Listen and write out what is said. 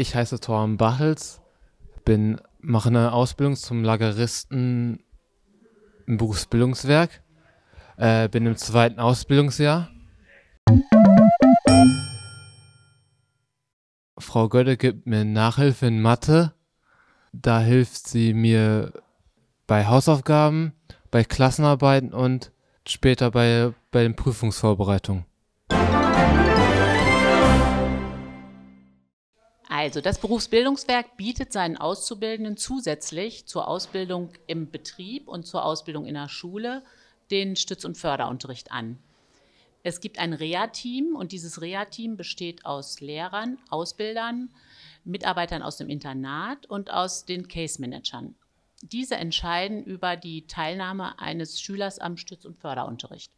Ich heiße Torben Bachels, bin, mache eine Ausbildung zum Lageristen im Berufsbildungswerk, äh, bin im zweiten Ausbildungsjahr. Frau Götte gibt mir Nachhilfe in Mathe. Da hilft sie mir bei Hausaufgaben, bei Klassenarbeiten und später bei, bei den Prüfungsvorbereitungen. Also, das Berufsbildungswerk bietet seinen Auszubildenden zusätzlich zur Ausbildung im Betrieb und zur Ausbildung in der Schule den Stütz- und Förderunterricht an. Es gibt ein rea team und dieses rea team besteht aus Lehrern, Ausbildern, Mitarbeitern aus dem Internat und aus den Case-Managern. Diese entscheiden über die Teilnahme eines Schülers am Stütz- und Förderunterricht.